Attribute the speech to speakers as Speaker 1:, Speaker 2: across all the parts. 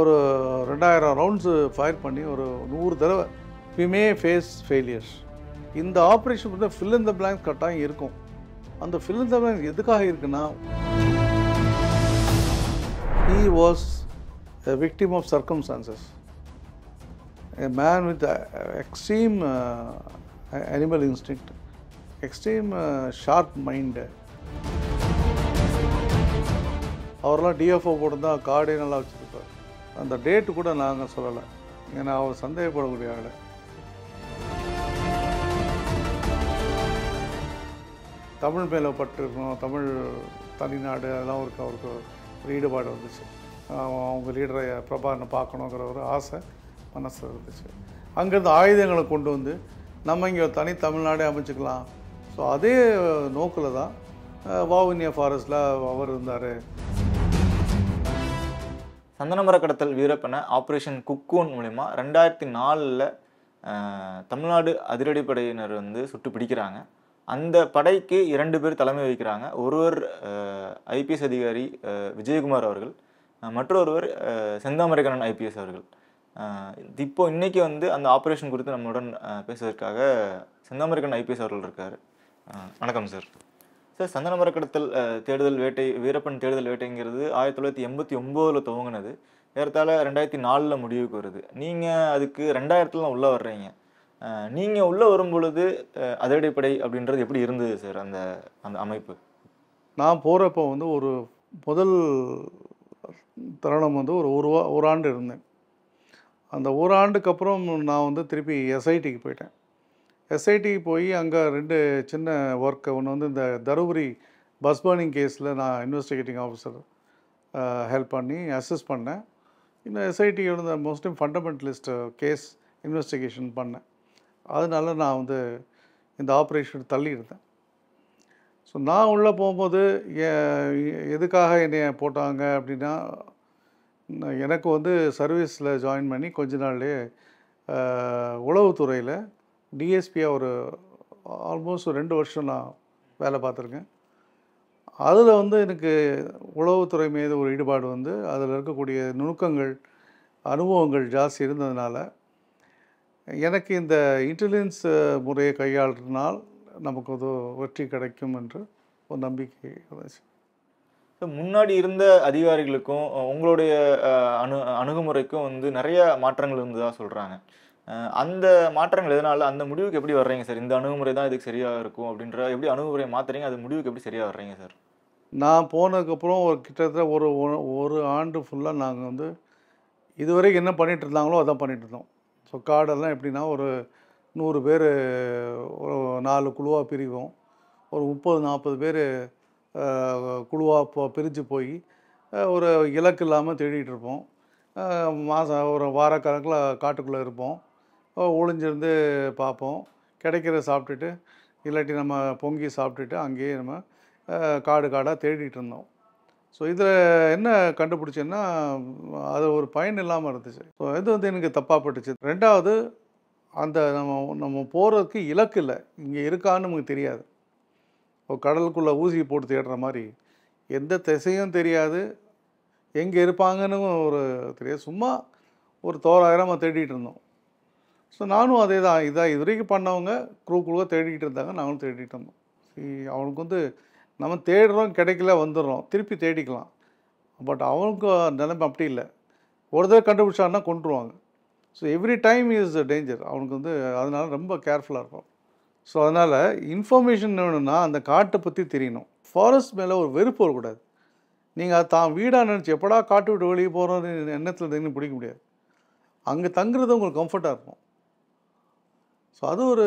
Speaker 1: ஒரு ரெண்டாயிரம் rounds fire பண்ணி ஒரு நூறு தடவை விமே ஃபேஸ் ஃபெயிலியர்ஸ் இந்த ஆப்ரேஷன் வந்து ஃபில் இந்த பிளாங்க் கட்டாயம் இருக்கும் அந்த ஃபில் இந்த பிளாங்க் எதுக்காக இருக்குன்னா he was a victim of circumstances a man with extreme animal instinct extreme sharp mind அவரெல்லாம் டிஎஃப்ஓ போட்டு தான் கார்டே நல்லா வச்சுருப்பார் அந்த டேட்டு கூட நாங்கள் சொல்லலை ஏன்னா அவர் சந்தேகப்படக்கூடிய ஆள் தமிழ் மேலே பட்டிருக்கணும் தமிழ் தனிநாடு அதெல்லாம் அவருக்கு அவருக்கு ஒரு ஈடுபாடு இருந்துச்சு அவங்க லீடரை பிரபாகரனை பார்க்கணுங்கிற ஒரு ஆசை மனசில் இருந்துச்சு அங்கேருந்து ஆயுதங்களை கொண்டு வந்து நம்ம இங்கே தனி தமிழ்நாடே அமைச்சுக்கலாம் ஸோ அதே நோக்கில் தான் வாவுனியா ஃபாரஸ்டில் அவர் இருந்தார்
Speaker 2: சந்தனமர கடத்தல் வீரப்பனை ஆப்ரேஷன் குக்கூன் மூலிமா ரெண்டாயிரத்தி நாலில் தமிழ்நாடு அதிரடிப்படையினர் வந்து சுட்டு பிடிக்கிறாங்க அந்த படைக்கு இரண்டு பேர் தலைமை வகிக்கிறாங்க ஒருவர் ஐபிஎஸ் அதிகாரி விஜயகுமார் அவர்கள் மற்றொருவர் செந்தாமரைக்கண்ணன் ஐபிஎஸ் அவர்கள் இப்போ இன்றைக்கி வந்து அந்த ஆப்ரேஷன் குறித்து நம்மளுடன் பேசுவதற்காக செந்தாமரைக்கண்ணன் ஐபிஎஸ் அவர்கள் இருக்கார் வணக்கம் சார் சார் சந்தன மரக்கடத்தல் தேடுதல் வேட்டை வீரப்பன் தேடுதல் வேட்டைங்கிறது ஆயிரத்தி தொள்ளாயிரத்தி எண்பத்தி ஒம்போதில் துவங்கினது ஏறத்தாழ ரெண்டாயிரத்தி நாலில் முடிவுக்கு வருது நீங்கள் அதுக்கு ரெண்டாயிரத்துலாம் உள்ளே வர்றீங்க நீங்கள் உள்ளே வரும் பொழுது அதிரடிப்படை அப்படின்றது எப்படி இருந்தது சார் அந்த அந்த அமைப்பு
Speaker 1: நான் போகிறப்போ வந்து ஒரு முதல் தருணம் வந்து ஒரு ஒரு ஆண்டு இருந்தேன் அந்த ஒரு ஆண்டுக்கு அப்புறம் நான் வந்து திருப்பி எஸ்ஐடிக்கு போயிட்டேன் எஸ்ஐடி போய் அங்கே ரெண்டு சின்ன ஒர்க்கை ஒன்று வந்து இந்த தருமபுரி பஸ் பர்னிங் கேஸில் நான் இன்வெஸ்டிகேட்டிங் ஆஃபீஸர் ஹெல்ப் பண்ணி அசிஸ்ட் பண்ணேன் இன்னும் எஸ்ஐடி இருந்த மோஸ்ட்லி ஃபண்டமெண்டலிஸ்ட் கேஸ் இன்வெஸ்டிகேஷன் பண்ணேன் அதனால நான் வந்து இந்த ஆப்ரேஷன் தள்ளியிருந்தேன் ஸோ நான் உள்ளே போகும்போது எதுக்காக என்னை போட்டாங்க அப்படின்னா எனக்கு வந்து சர்வீஸில் ஜாயின் பண்ணி கொஞ்ச நாள்லேயே உளவுத்துறையில் டிஎஸ்பியாக ஒரு ஆல்மோஸ்ட் ஒரு ரெண்டு வருஷம் நான் வேலை பார்த்துருக்கேன் அதில் வந்து எனக்கு உளவுத்துறை மீது ஒரு ஈடுபாடு வந்து அதில் இருக்கக்கூடிய நுணுக்கங்கள் அனுபவங்கள் ஜாஸ்தி இருந்ததுனால எனக்கு இந்த இன்டெலிஜென்ஸ் முறையை கையாளுனால் நமக்கு அது வெற்றி கிடைக்கும் என்று ஒரு நம்பிக்கை
Speaker 2: இருந்துச்சு முன்னாடி இருந்த அதிகாரிகளுக்கும் உங்களுடைய அணு அணுகுமுறைக்கும் வந்து நிறைய மாற்றங்கள் இருந்ததாக சொல்கிறாங்க அந்த மாற்றங்கள் எதனால அந்த முடிவுக்கு எப்படி வர்றீங்க சார் இந்த அணுகுமுறை தான் இதுக்கு சரியாக இருக்கும் அப்படின்ற எப்படி அணுகுமுறை மாற்றுறீங்க அது முடிவுக்கு எப்படி சரியாக வர்றீங்க சார்
Speaker 1: நான் போனதுக்கப்புறம் ஒரு கிட்டத்தட்ட ஒரு ஒரு ஆண்டு ஃபுல்லாக நாங்கள் வந்து இதுவரைக்கும் என்ன பண்ணிகிட்டு இருந்தாங்களோ அதான் பண்ணிகிட்டு இருந்தோம் ஸோ காடெல்லாம் எப்படின்னா ஒரு நூறு பேர் ஒரு நாலு குழுவாக பிரிவோம் ஒரு முப்பது நாற்பது பேர் குழுவாக போ பிரிஞ்சு போய் ஒரு இலக்கு இல்லாமல் தேடிகிட்டு இருப்போம் மாதம் ஒரு வாரக்கணக்கில் காட்டுக்குள்ளே இருப்போம் ஒளிஞ்சிருந்து பார்ப்போம் கிடைக்கிறத சாப்பிட்டுட்டு இல்லாட்டி நம்ம பொங்கி சாப்பிட்டுட்டு அங்கேயே நம்ம காடு காடாக தேடிட்டு இருந்தோம் ஸோ இதில் என்ன கண்டுபிடிச்சேன்னா அது ஒரு பயன் இல்லாமல் இருந்துச்சு ஸோ இது வந்து எனக்கு தப்பாக பட்டுச்சு ரெண்டாவது அந்த நம்ம நம்ம போகிறதுக்கு இலக்கு இல்லை இங்கே இருக்கான்னு நமக்கு தெரியாது இப்போ கடலுக்குள்ளே ஊசி போட்டு தேடுற மாதிரி எந்த திசையும் தெரியாது எங்கே இருப்பாங்கன்னு ஒரு தெரியாது சும்மா ஒரு தோராயிரமாக தேடிட்டு இருந்தோம் ஸோ நானும் அதே தான் இதாக இது வரைக்கும் பண்ணவங்க குரூ குழுவாக தேடிக்கிட்டு இருந்தாங்க நாங்களும் தேடிட்டு இருந்தோம் சரி அவனுக்கு வந்து நம்ம தேடுறோம் கிடைக்கல வந்துடுறோம் திருப்பி தேடிக்கலாம் பட் அவனுக்கு நிலைமை அப்படி இல்லை ஒரு தடவை கண்டுபிடிச்சான்னா கொண்டுருவாங்க so every time is danger அவனுக்கு வந்து அதனால் ரொம்ப கேர்ஃபுல்லாக இருக்கும் ஸோ அதனால் இன்ஃபர்மேஷன் வேணும்னா அந்த காட்டை பற்றி தெரியணும் ஃபாரஸ்ட் மேலே ஒரு வெறுப்பு வரக்கூடாது நீங்கள் தான் வீடாக நினச்சி எப்படா காட்டு விட்டு வெளியே போகிறோன்னு எண்ணத்தில் இருந்தீங்கன்னு பிடிக்க முடியாது அங்கே தங்குறது உங்களுக்கு கம்ஃபர்ட்டாக இருக்கும் ஸோ அது ஒரு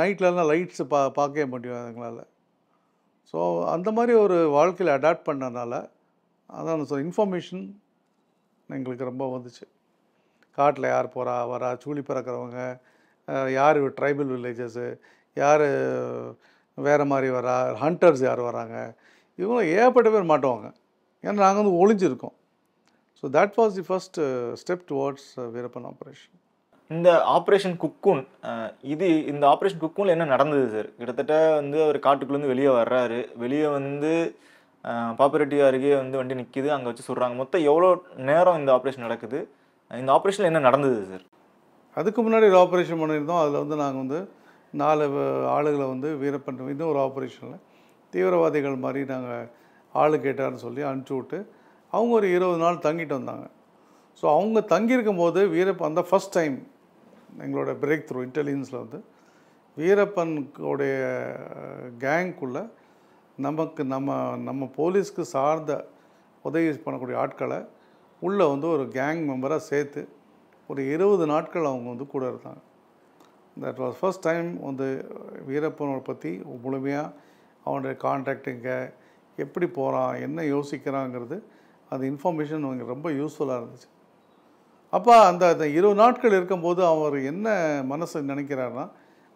Speaker 1: நைட்லலாம் லைட்ஸு பா பார்க்கவே முடியும் எங்களால் ஸோ அந்த மாதிரி ஒரு வாழ்க்கையில் அடாப்ட் பண்ணதுனால அதான் சொல்ல இன்ஃபர்மேஷன் எங்களுக்கு ரொம்ப வந்துச்சு காட்டில் யார் போகிறா வரா சூழி பிறக்கிறவங்க யார் ட்ரைபல் வில்லேஜஸ்ஸு யார் வேறு மாதிரி வரா ஹண்டர்ஸ் யார் வராங்க இவங்க ஏகப்பட்ட பேர் மாட்டுவாங்க ஏன்னா நாங்கள் வந்து ஒளிஞ்சிருக்கோம் so that was the first step towards Veerappan operation
Speaker 2: இந்த ஆப்ரேஷன் குக்கூன் இது இந்த ஆப்ரேஷன் குக்கூன் என்ன நடந்தது சார் கிட்டத்தட்ட வந்து அவர் காட்டுக்குள்ளேருந்து வெளியே வர்றாரு வெளியே வந்து பாப்புரேட்டிவ் அருகே வந்து வண்டி நிற்கிது அங்கே வச்சு சொல்கிறாங்க மொத்தம் எவ்வளோ நேரம் இந்த ஆப்ரேஷன் நடக்குது இந்த ஆப்ரேஷனில் என்ன நடந்தது சார்
Speaker 1: அதுக்கு முன்னாடி ஒரு ஆப்ரேஷன் பண்ணியிருந்தோம் அதில் வந்து நாங்கள் வந்து நாலு ஆளுகளை வந்து வீரப்பன் இன்னும் ஒரு ஆப்ரேஷனில் தீவிரவாதிகள் மாதிரி நாங்கள் ஆள் கேட்டார்னு சொல்லி அனுப்பிச்சி விட்டு அவங்க ஒரு இருபது நாள் தங்கிட்டு வந்தாங்க ஸோ அவங்க தங்கியிருக்கும் போது வீரப்ப அந்த ஃபஸ்ட் டைம் எங்களோட பிரேக் த்ரூ இன்டெலிஜென்ஸில் வந்து வீரப்பனுக்குடைய கேங்குக்குள்ளே நமக்கு நம்ம நம்ம போலீஸ்க்கு சார்ந்த உதவி பண்ணக்கூடிய ஆட்களை உள்ளே வந்து ஒரு கேங் மெம்பராக சேர்த்து ஒரு இருபது நாட்கள் அவங்க வந்து கூட இருந்தாங்க தட் வாஸ் ஃபஸ்ட் டைம் வந்து வீரப்பனோட பற்றி முழுமையாக அவனுடைய கான்டாக்ட் எப்படி போகிறான் என்ன யோசிக்கிறாங்கிறது அந்த இன்ஃபர்மேஷன் அவங்க ரொம்ப யூஸ்ஃபுல்லாக இருந்துச்சு அப்போ அந்த இருபது நாட்கள் இருக்கும்போது அவர் என்ன மனசு நினைக்கிறாருன்னா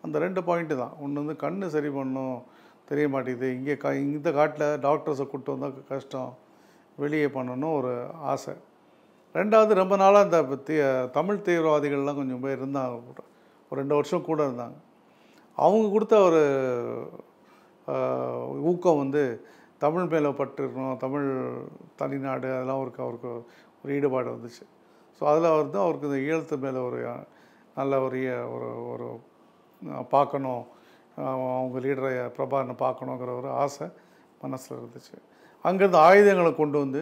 Speaker 1: அந்த ரெண்டு பாயிண்ட்டு தான் ஒன்று வந்து கண் சரி பண்ணும் தெரிய மாட்டேங்குது இங்கே கா இந்த காட்டில் டாக்டர்ஸை கூப்பிட்டு வந்தால் கஷ்டம் வெளியே பண்ணணும் ஒரு ஆசை ரெண்டாவது ரொம்ப நாளாக இந்த தீ தமிழ் தீவிரவாதிகள்லாம் கொஞ்சம் பேர் இருந்தாங்க கூட ஒரு ரெண்டு வருஷம் கூட இருந்தாங்க அவங்க கொடுத்த ஒரு ஊக்கம் வந்து தமிழ் மேலே பட்டுருக்கணும் தமிழ் தனிநாடு அதெல்லாம் அவருக்கு அவருக்கு ஒரு ஈடுபாடு வந்துச்சு ஸோ அதில் வந்து அவருக்கு இந்த ஈழத்து மேலே ஒரு நல்ல ஒரு ஒரு ஒரு பார்க்கணும் அவங்க லீடரை பிரபாகரன் பார்க்கணுங்கிற ஒரு ஆசை மனசில் இருந்துச்சு அங்கேருந்து ஆயுதங்களை கொண்டு வந்து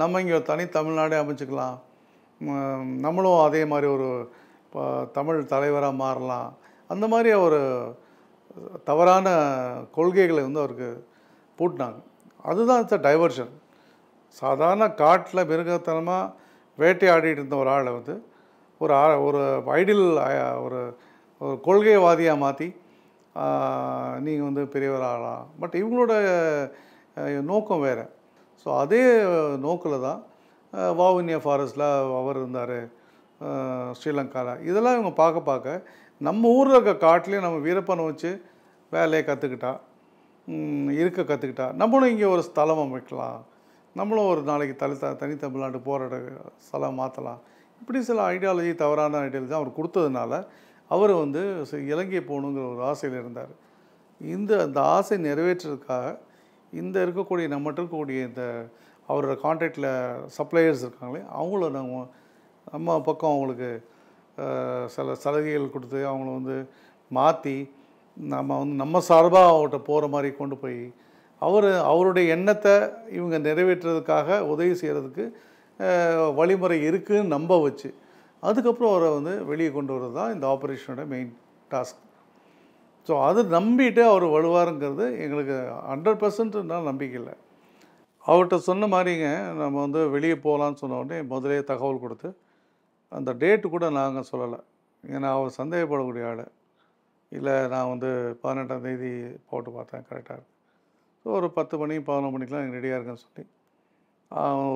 Speaker 1: நம்ம இங்கே தனி தமிழ்நாடே அமைச்சுக்கலாம் நம்மளும் அதே மாதிரி ஒரு தமிழ் தலைவராக மாறலாம் அந்த மாதிரி ஒரு தவறான கொள்கைகளை வந்து அவருக்கு பூட்டினாங்க அதுதான் டைவர்ஷன் சாதாரண காட்டில் மிருகத்தனமாக வேட்டையாடிட்டு இருந்த ஒரு ஆளை வந்து ஒரு ஆ ஒரு ஐடியல் ஒரு ஒரு கொள்கைவாதியாக மாற்றி நீங்கள் வந்து பெரியவர் ஆகலாம் பட் இவங்களோட நோக்கம் வேறு ஸோ அதே நோக்கில் தான் வாவுனியா ஃபாரஸ்டில் அவர் இருந்தார் ஸ்ரீலங்காவில் இதெல்லாம் இவங்க பார்க்க பார்க்க நம்ம ஊரில் இருக்க காட்டிலே நம்ம வீரப்பனை வச்சு வேலையை கற்றுக்கிட்டா இருக்க கற்றுக்கிட்டா நம்மளும் இங்கே ஒரு ஸ்தலம் அமைக்கலாம் நம்மளும் ஒரு நாளைக்கு தலி த தனி தமிழ்நாடு போராட சில மாற்றலாம் இப்படி சில ஐடியாலஜி தவறான ஐடியாலஜி அவர் கொடுத்ததுனால அவர் வந்து இலங்கை போகணுங்கிற ஒரு ஆசையில் இருந்தார் இந்த அந்த ஆசை நிறைவேற்றுறதுக்காக இந்த இருக்கக்கூடிய நம்மகிட்ட இருக்கக்கூடிய இந்த அவரோட கான்ட்ராக்டில் சப்ளையர்ஸ் இருக்காங்களே அவங்கள நம்ம நம்ம பக்கம் அவங்களுக்கு சில சலுகைகள் கொடுத்து அவங்கள வந்து மாற்றி நம்ம வந்து நம்ம சார்பாக அவங்கள்ட்ட போகிற மாதிரி கொண்டு போய் அவர் அவருடைய எண்ணத்தை இவங்க நிறைவேற்றுறதுக்காக உதவி செய்கிறதுக்கு வழிமுறை இருக்குதுன்னு நம்ப வச்சு அதுக்கப்புறம் அவரை வந்து வெளியே கொண்டு வர்றது தான் இந்த ஆப்ரேஷனோட மெயின் டாஸ்க் ஸோ அது நம்பிட்டு அவர் வருவாருங்கிறது எங்களுக்கு ஹண்ட்ரட் பர்சன்ட்னால் நம்பிக்கை இல்லை அவர்கிட்ட சொன்ன மாதிரிங்க நம்ம வந்து வெளியே போகலான்னு சொன்ன உடனே முதலே தகவல் கொடுத்து அந்த டேட்டு கூட நாங்கள் சொல்லலை ஏன்னா அவர் சந்தேகப்படக்கூடிய ஆள் இல்லை நான் வந்து பதினெட்டாம் தேதி போட்டு பார்த்தேன் கரெக்டாக ஸோ ஒரு பத்து மணி பதினொன்று மணிக்கெலாம் எங்கள் ரெடியாக இருக்கேன்னு சொல்லி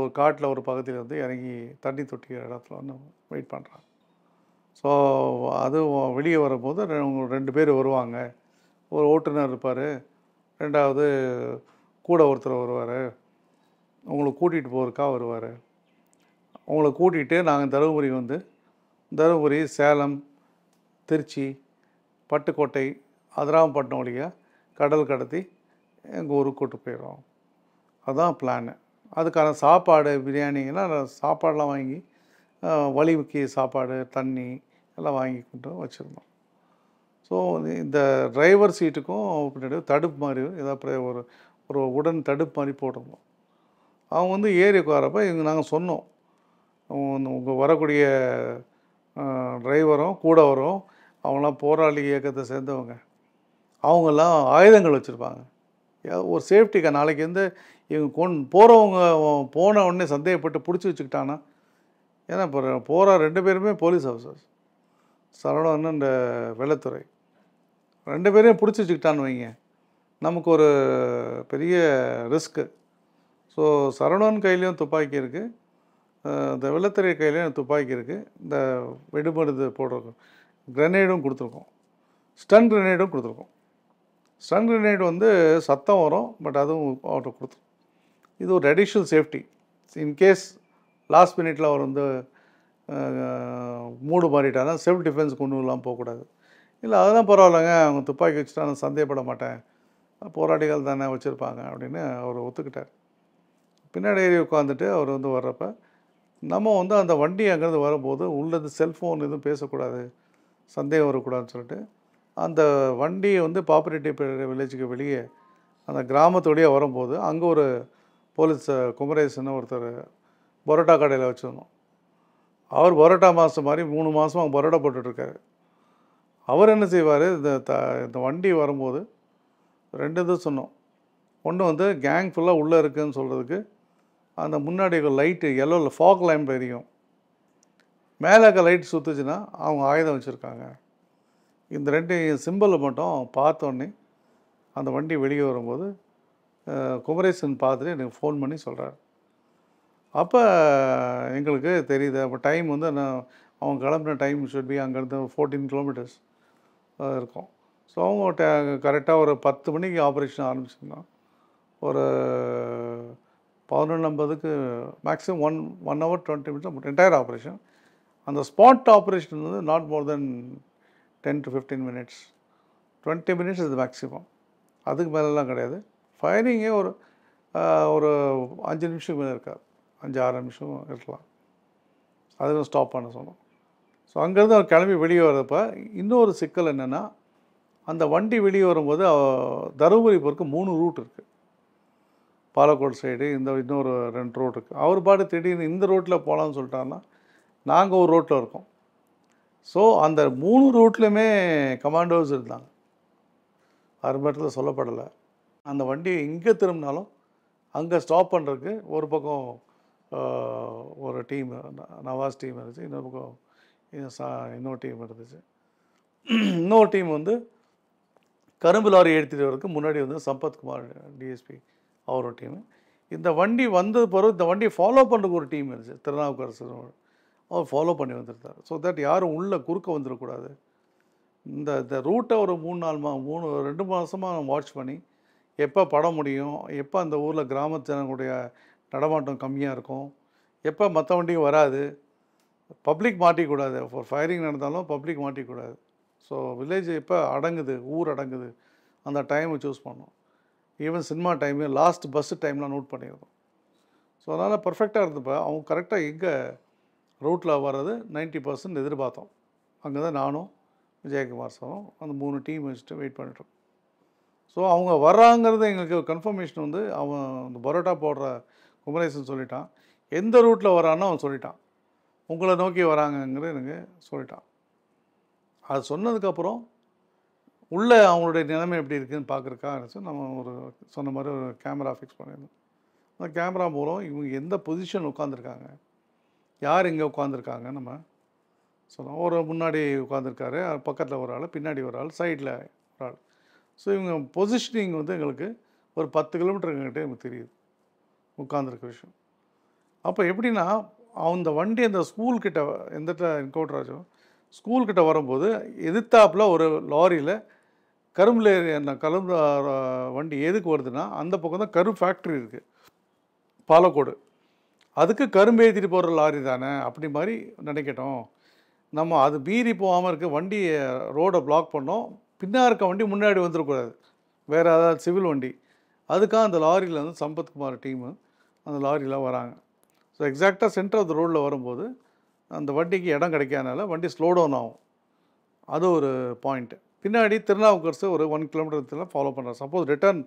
Speaker 1: ஒரு காட்டில் ஒரு பகுதியில் வந்து இறங்கி தண்ணி தொட்டி இடத்துல வந்து வெயிட் பண்ணுறான் ஸோ அது வெளியே வரும்போது ரெண்டு பேர் வருவாங்க ஒரு ஓட்டுநர் இருப்பார் ரெண்டாவது கூட ஒருத்தர் வருவார் உங்களை கூட்டிகிட்டு போகிறக்கா வருவார் உங்களை கூட்டிகிட்டு நாங்கள் தருமபுரி வந்து தருமபுரி சேலம் திருச்சி பட்டுக்கோட்டை அதிராம்பட்டினம் வழியாக கடல் கடத்தி எங்கள் ஊருக்கு கூட்டு போயிடுவோம் அதுதான் பிளானு அதுக்கான சாப்பாடு பிரியாணிங்கன்னா சாப்பாடெலாம் வாங்கி வலிக்கு சாப்பாடு தண்ணி எல்லாம் வாங்கி கொண்டு வச்சுருந்தோம் ஸோ இந்த டிரைவர் சீட்டுக்கும் பின்னாடி தடுப்பு மாதிரி ஏதாவது ஒரு ஒரு உடன் தடுப்பு மாதிரி போட்டிருந்தோம் அவங்க வந்து ஏறி வரப்போ இவங்க நாங்கள் சொன்னோம் உங்கள் வரக்கூடிய டிரைவரும் கூட வரும் அவங்களாம் போராளி இயக்கத்தை சேர்ந்தவங்க அவங்கெல்லாம் ஆயுதங்கள் வச்சுருப்பாங்க ஒரு சேஃப்டிக்கா நாளைக்கு வந்து இவங்க கொண் போகிறவங்க போன உடனே சந்தேகப்பட்டு பிடிச்சி வச்சுக்கிட்டானா ஏன்னா இப்போ போகிற ரெண்டு பேருமே போலீஸ் ஆஃபீஸர்ஸ் சரவணன் இந்த வெள்ளத்துறை ரெண்டு பேரையும் பிடிச்சி வச்சுக்கிட்டான்னு வைங்க நமக்கு ஒரு பெரிய ரிஸ்க்கு ஸோ சரணோன் கையிலையும் துப்பாக்கி இருக்குது இந்த வெள்ளத்துறை கையிலையும் துப்பாக்கி இருக்குது இந்த வெடிமருந்து போடுற கிரனேடும் கொடுத்துருக்கோம் ஸ்டன் கிரனேடும் கொடுத்துருக்கோம் ஸ்டன் கிரனேடு வந்து சத்தம் வரும் பட் அதுவும் அவர்கிட்ட கொடுத்துரும் இது ஒரு அடிஷ்னல் சேஃப்டி இன்கேஸ் லாஸ்ட் மினிட்ல அவர் வந்து மூடு மாறிட்டானா செல்ஃப் டிஃபென்ஸ் கொண்டு இல்லாமல் போகக்கூடாது இல்லை அதெல்லாம் பரவாயில்லைங்க அவங்க துப்பாக்கி வச்சுட்டா நான் சந்தேகப்பட மாட்டேன் போராட்டிகள் தானே வச்சுருப்பாங்க அப்படின்னு அவர் ஒத்துக்கிட்டார் பின்னாடி ஏறி உட்காந்துட்டு அவர் வந்து வர்றப்ப நம்ம வந்து அந்த வண்டி அங்கேருந்து வரும்போது உள்ளது செல்ஃபோன் எதுவும் பேசக்கூடாது சந்தேகம் வரக்கூடாதுன்னு சொல்லிட்டு அந்த வண்டியை வந்து பாப்புலேட்டிவ் வில்லேஜுக்கு வெளியே அந்த கிராமத்தோடையே வரும்போது அங்கே ஒரு போலீஸ் குமரேசன் ஒருத்தர் பரோட்டா கடையில் வச்சுருந்தோம் அவர் பரோட்டா மாதம் மாதிரி மூணு மாதம் அவங்க பரோட்டா போட்டுட்ருக்காரு அவர் என்ன செய்வார் இந்த த இந்த வண்டி வரும்போது ரெண்டு இது சொன்னோம் ஒன்று வந்து கேங் ஃபுல்லாக உள்ளே இருக்குதுன்னு சொல்கிறதுக்கு அந்த முன்னாடி லைட்டு எல்லோவில் ஃபாக் லைம் தெரியும் மேலே இருக்க லைட் சுற்றுச்சுன்னா அவங்க ஆயுதம் வச்சுருக்காங்க இந்த ரெண்டு சிம்பிளை மட்டும் பார்த்தோன்னே அந்த வண்டி வெளியே வரும்போது குமரேசன் பார்த்துட்டு எனக்கு ஃபோன் பண்ணி சொல்கிறார் அப்போ எங்களுக்கு தெரியுது அப்போ டைம் வந்து நான் அவங்க கிளம்புன டைம் ஷுட் பி அங்கேருந்து ஃபோர்டீன் கிலோமீட்டர்ஸ் இருக்கும் ஸோ அவங்க கரெக்டாக ஒரு பத்து மணிக்கு ஆப்ரேஷன் ஆரம்பிச்சிருந்தோம் ஒரு பதினொன்று ஐம்பதுக்கு maximum one one hour twenty minutes entire operation அந்த ஸ்பாட் ஆப்ரேஷன் வந்து not more than ten to fifteen minutes twenty minutes இது மேக்ஸிமம் அதுக்கு மேலெலாம் கிடையாது ஃபயரிங்கே ஒரு ஒரு அஞ்சு நிமிஷம் மேலே இருக்காது அஞ்சு ஆறு நிமிஷம் இருக்கலாம் அதுவும் ஸ்டாப் பண்ண சொன்னோம் ஸோ அங்கேருந்து அவர் கிளம்பி வெளியே வர்றப்ப இன்னொரு சிக்கல் என்னென்னா அந்த வண்டி வெளியே வரும்போது தருமபுரி பொறுக்கு மூணு ரூட் இருக்குது பாலக்கோடு சைடு இந்த இன்னொரு ரெண்டு ரோட் இருக்குது அவர் பாட்டு திடீர்னு இந்த ரோட்டில் போகலான்னு சொல்லிட்டாருன்னா நாங்கள் ஒரு ரோட்டில் இருக்கோம் ஸோ அந்த மூணு ரூட்லையுமே கமாண்டோஸ் இருந்தாங்க ஆரம்பத்தில் சொல்லப்படலை அந்த வண்டி எங்கே திரும்பினாலும் அங்கே ஸ்டாப் பண்ணுறதுக்கு ஒரு பக்கம் ஒரு டீம் நவாஸ் டீம் இருந்துச்சு இன்னொரு பக்கம் இன்னொரு டீம் இருந்துச்சு இன்னொரு டீம் வந்து கரும்பு லாரி எடுத்துகிட்டு வரதுக்கு முன்னாடி வந்து சம்பத்குமார் டிஎஸ்பி அவரோட டீம் இந்த வண்டி வந்தது பிறகு இந்த வண்டியை ஃபாலோ பண்ணுறதுக்கு ஒரு டீம் இருந்துச்சு திருநாவுக்கரசு அவர் ஃபாலோ பண்ணி வந்திருந்தார் ஸோ தட் யாரும் உள்ளே குறுக்க வந்துடக்கூடாது இந்த இந்த ரூட்டை ஒரு மூணு நாலு மா மூணு ரெண்டு மாதமாக வாட்ச் பண்ணி எப்போ படம் முடியும் எப்போ அந்த ஊரில் கிராமத்தினுடைய நடமாட்டம் கம்மியாக இருக்கும் எப்போ மற்ற வண்டியும் வராது பப்ளிக் மாட்டிக்கூடாது ஃபார் ஃபயரிங் நடந்தாலும் பப்ளிக் மாட்டிக்கூடாது ஸோ வில்லேஜ் எப்போ அடங்குது ஊர் அடங்குது அந்த டைமை சூஸ் பண்ணோம் even cinema time last bus டைம்லாம் நோட் பண்ணியிருந்தோம் ஸோ அதனால் பர்ஃபெக்டாக இருந்தப்போ அவங்க கரெக்டாக எங்கே ரூட்டில் வர்றது நைன்ட்டி பர்சன்ட் எதிர்பார்த்தோம் அங்கே தான் நானும் விஜயகுமார் சாரும் அந்த மூணு டீம் வச்சுட்டு வெயிட் பண்ணிட்டோம் ஸோ அவங்க வர்றாங்கிறது எங்களுக்கு கன்ஃபர்மேஷன் வந்து அவன் இந்த பரோட்டா போடுற குமரேசன் சொல்லிட்டான் எந்த ரூட்டில் வரான்னு அவன் சொல்லிட்டான் உங்களை நோக்கி வராங்கங்கிறது எனக்கு சொல்லிட்டான் அது சொன்னதுக்கப்புறம் உள்ளே அவங்களுடைய நிலைமை எப்படி இருக்குதுன்னு பார்க்குறக்கா இருந்துச்சு நம்ம ஒரு சொன்ன மாதிரி ஒரு கேமரா ஃபிக்ஸ் பண்ணியிருந்தோம் அந்த கேமரா மூலம் இவங்க எந்த பொசிஷன் உட்காந்துருக்காங்க யார் இங்கே உட்காந்துருக்காங்க நம்ம சொல்லலாம் ஒரு முன்னாடி உட்காந்துருக்காரு பக்கத்தில் ஒரு ஆள் பின்னாடி ஒரு ஆள் சைடில் ஒரு ஆள் ஸோ இவங்க பொசிஷனிங் வந்து எங்களுக்கு ஒரு பத்து கிலோமீட்டருங்கிட்ட எனக்கு தெரியுது உட்காந்துருக்க விஷயம் அப்போ எப்படின்னா அந்த வண்டி அந்த ஸ்கூல்கிட்ட எந்த என்கவுண்டர் ஆச்சோ ஸ்கூல்கிட்ட வரும்போது எதிர்த்தாப்பில் ஒரு லாரியில் கரும்புல என்ன கரும்பு வண்டி எதுக்கு வருதுன்னா அந்த பக்கம் தான் கரும்பு ஃபேக்ட்ரி இருக்குது பாலக்கோடு அதுக்கு கரும்பு ஏற்றிட்டு போகிற லாரி தானே அப்படி மாதிரி நினைக்கட்டும் நம்ம அது பீறி போகாமல் இருக்க வண்டி ரோடை பிளாக் பண்ணோம் பின்னா இருக்க வண்டி முன்னாடி வந்துடக்கூடாது வேறு ஏதாவது சிவில் வண்டி அதுக்காக அந்த லாரியில் வந்து சம்பத்குமார் டீமு அந்த லாரியெலாம் வராங்க ஸோ எக்ஸாக்டாக சென்டர் ஆஃப் த ரோடில் வரும்போது அந்த வண்டிக்கு இடம் கிடைக்காதனால வண்டி ஸ்லோ டவுன் ஆகும் அது ஒரு பாயிண்ட்டு பின்னாடி திருநாவுக்கரசு ஒரு ஒன் கிலோமீட்டர் ஃபாலோ பண்ணுறாங்க சப்போஸ் ரிட்டர்ன்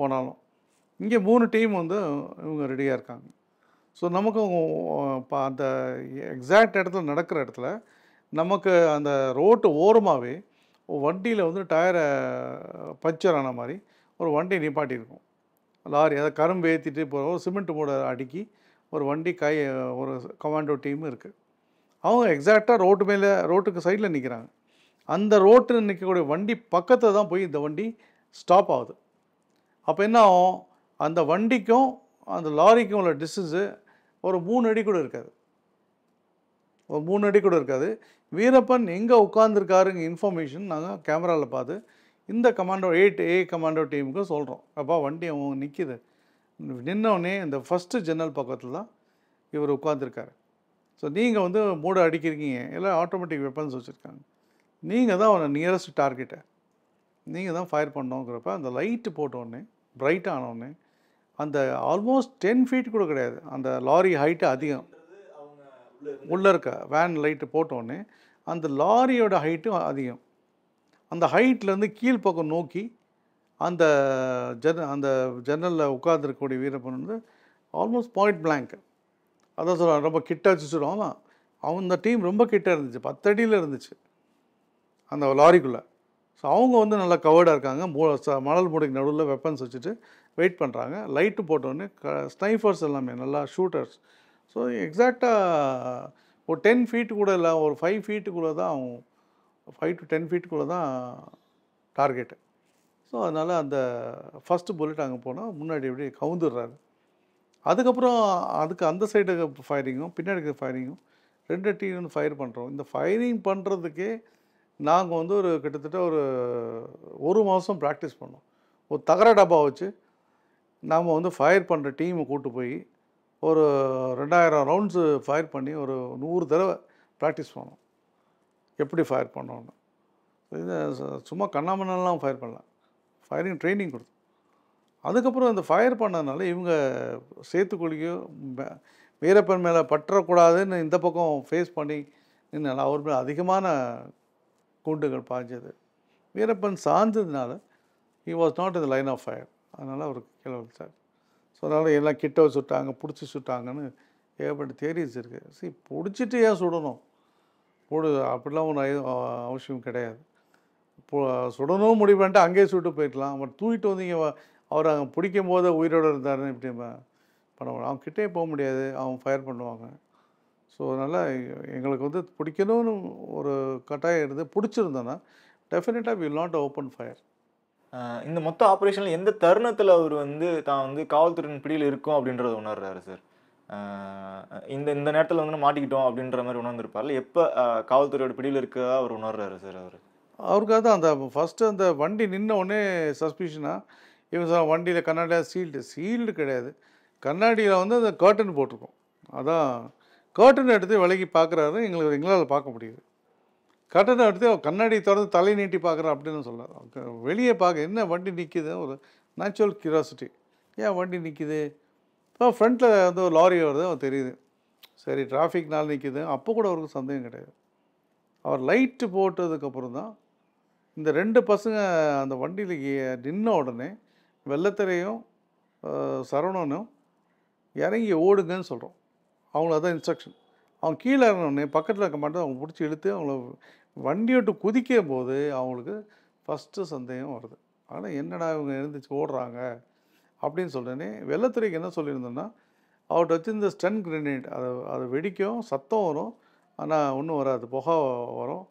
Speaker 1: போனாலும் இங்கே மூணு டீம் வந்து இவங்க ரெடியாக இருக்காங்க ஸோ நமக்கும் அந்த எக்ஸாக்ட் இடத்துல நடக்கிற இடத்துல நமக்கு அந்த ரோட்டு ஓரமாகவே வண்டியில் வந்து டயரை பஞ்சர் ஆன மாதிரி ஒரு வண்டி நிப்பாட்டியிருக்கும் லாரி அதை கரும்பு ஏற்றிட்டு போகிற ஒரு சிமெண்ட் மூட அடுக்கி ஒரு வண்டி கை ஒரு கமாண்டோ டீம் இருக்குது அவங்க எக்ஸாக்டாக ரோட்டு மேலே ரோட்டுக்கு சைடில் நிற்கிறாங்க அந்த ரோட்டில் நிற்கக்கூடிய வண்டி பக்கத்தில் தான் போய் இந்த வண்டி ஸ்டாப் ஆகுது அப்போ என்ன ஆகும் அந்த வண்டிக்கும் அந்த லாரிக்கும் உள்ள டிஸ்டன்ஸு ஒரு மூணு அடி கூட இருக்காது ஒரு மூணு அடி கூட இருக்காது வீரப்பன் எங்கே உட்காந்துருக்காருங்க இன்ஃபர்மேஷன் நாங்கள் கேமராவில் பார்த்து இந்த கமாண்டோ எயிட் ஏ கமாண்டோ டீமுக்கு சொல்கிறோம் அப்பா வண்டி அவன் நிற்கிது நின்னோடனே இந்த ஃபஸ்ட்டு ஜன்னல் பக்கத்தில் தான் இவர் உட்காந்துருக்காரு ஸோ நீங்கள் வந்து மூட அடிக்கிறீங்க எல்லாம் ஆட்டோமேட்டிக் வெப்பன்ஸ் வச்சுருக்காங்க நீங்கள் தான் அவனை நியரஸ்ட் டார்கெட்டை நீங்கள் தான் ஃபயர் பண்ணோங்கிறப்ப அந்த லைட்டு போட்டோடனே பிரைட் ஆனோடனே அந்த ஆல்மோஸ்ட் டென் ஃபீட் கூட கிடையாது அந்த லாரி ஹைட்டு அதிகம் உள்ளே இருக்க வேன் லைட்டு போட்டோடனே அந்த லாரியோட ஹைட்டும் அதிகம் அந்த ஹைட்லேருந்து கீழ்ப்பக்கம் நோக்கி அந்த ஜன் அந்த ஜன்னலில் உட்காந்துருக்கக்கூடிய வீரப்பன் வந்து ஆல்மோஸ்ட் பாயிண்ட் பிளாங்க் அதான் சொல்கிறான் ரொம்ப கிட்ட வச்சு சொல்லுவான் ஆமாம் அவன் அந்த டீம் ரொம்ப கிட்ட இருந்துச்சு பத்தடியில் இருந்துச்சு அந்த லாரிக்குள்ளே ஸோ அவங்க வந்து நல்லா கவர்டாக இருக்காங்க மூ மணல் மூடைக்கு நடுவில் வெப்பன்ஸ் வச்சுட்டு வெயிட் பண்ணுறாங்க லைட்டு போட்டோன்னே க ஸ்னைஃபர்ஸ் எல்லாமே நல்லா ஷூட்டர்ஸ் ஸோ எக்ஸாக்டாக ஒரு டென் ஃபீட்டு கூட இல்லை ஒரு ஃபைவ் ஃபீட்டுக்குள்ளே தான் ஃபைவ் டு டென் ஃபீட்டுக்குள்ளே தான் டார்கெட்டு ஸோ அதனால் அந்த ஃபஸ்ட்டு புல்லட் அங்கே போனால் முன்னாடி எப்படி கவுந்துடுறாரு அதுக்கப்புறம் அதுக்கு அந்த சைடு ஃபயரிங்கும் பின்னாடி ஃபயரிங்கும் ரெண்டு டீம் ஃபயர் பண்ணுறோம் இந்த ஃபயரிங் பண்ணுறதுக்கே நாங்கள் வந்து ஒரு கிட்டத்தட்ட ஒரு ஒரு மாதம் ப்ராக்டிஸ் பண்ணோம் ஒரு தகர டப்பா வச்சு நாம் வந்து ஃபயர் பண்ணுற டீமை கூட்டு போய் ஒரு ரெண்டாயிரம் ரவுண்ட்ஸு ஃபயர் பண்ணி ஒரு நூறு தடவை ப்ராக்டிஸ் பண்ணோம் எப்படி ஃபயர் பண்ணோன்னு இது சும்மா கண்ணாமண்ணெல்லாம் ஃபயர் பண்ணலாம் ஃபயரிங் ட்ரைனிங் கொடுத்தோம் அதுக்கப்புறம் இந்த ஃபயர் பண்ணதுனால இவங்க சேத்துக்குழியோ வீரப்பன் மேலே பற்றக்கூடாதுன்னு இந்த பக்கம் ஃபேஸ் பண்ணி அவர் மேலே அதிகமான குண்டுகள் பாய்ஞ்சது வீரப்பன் சார்ந்ததுனால he was not in the line of fire அதனால் அவருக்கு கீழே வச்சார் ஸோ அதனால் எல்லாம் கிட்ட சுட்டாங்க பிடிச்சி சுட்டாங்கன்னு ஏகப்பட்ட தேரிஸ் இருக்குது சரி பிடிச்சிட்டு ஏன் சுடணும் போடு அப்படிலாம் ஒன்று அவசியம் கிடையாது இப்போ சுடணும் முடிவு அங்கேயே சுட்டு போயிடலாம் பட் தூக்கிட்டு வந்தீங்க அவர் அங்கே பிடிக்கும் போதே உயிரோடு இருந்தாருன்னு இப்படி பண்ண முடியும் அவங்க கிட்டே போக முடியாது அவங்க ஃபயர் பண்ணுவாங்க ஸோ அதனால் எங்களுக்கு வந்து பிடிக்கணும்னு ஒரு கட்டாயம் இருந்து பிடிச்சிருந்தோன்னா டெஃபினட்டாக வில் நாட் ஓப்பன்
Speaker 2: ஃபயர் இந்த மொத்த ஆப்ரேஷனில் எந்த தருணத்தில் அவர் வந்து தான் வந்து காவல்துறையின் பிடியில் இருக்கும் அப்படின்றத உணர்றாரு சார் இந்த இந்த நேரத்தில் வந்து மாட்டிக்கிட்டோம் அப்படின்ற மாதிரி உணர்ந்துருப்பார்ல எப்போ காவல்துறையோட பிடியில் இருக்க அவர் உணர்றாரு சார் அவர்
Speaker 1: அவருக்காக தான் அந்த ஃபஸ்ட்டு அந்த வண்டி நின்ன உடனே சஸ்பிஷனாக இவன் சார் வண்டியில் கண்ணாடியாக சீல்டு சீல்டு கிடையாது கண்ணாடியில் வந்து அந்த கர்ட்டன் போட்டிருக்கோம் அதான் கர்ட்டன் எடுத்து விலகி பார்க்குறாரு எங்களுக்கு எங்களால் பார்க்க முடியுது கட்டணம் எடுத்து கண்ணாடி திறந்து தலை நீட்டி பார்க்குறான் அப்படின்னு சொல்லலாம் வெளியே பார்க்க என்ன வண்டி நிற்கிது ஒரு நேச்சுரல் கியூராசிட்டி ஏன் வண்டி நிற்கிது இப்போ ஃப்ரண்ட்டில் வந்து ஒரு லாரி வருது அவன் தெரியுது சரி டிராஃபிக்னால் நிற்கிது அப்போ கூட அவருக்கு சந்தேகம் கிடையாது அவர் லைட்டு போட்டதுக்கப்புறம் தான் இந்த ரெண்டு பசங்க அந்த வண்டியில் நின்ன உடனே வெள்ளத்திரையும் சரவணனும் இறங்கி ஓடுங்கன்னு சொல்கிறோம் அவங்கள தான் இன்ஸ்ட்ரக்ஷன் அவங்க கீழே இறங்கினோடனே பக்கத்தில் இருக்க மாட்டேன் அவங்க பிடிச்சி இழுத்து அவங்கள வண்டி விட்டு குதிக்கும் போது அவங்களுக்கு ஃபஸ்ட்டு சந்தேகம் வருது ஆனால் என்னடா இவங்க எழுந்துச்சு ஓடுறாங்க அப்படின்னு சொல்கிறேனே வெள்ளத்துறைக்கு என்ன சொல்லியிருந்தோன்னா அவர்கிட்ட வச்சு இந்த ஸ்டன் கிரனேட் அதை அதை வெடிக்கும் சத்தம் வரும் ஆனால் ஒன்றும் வராது புகை வரும்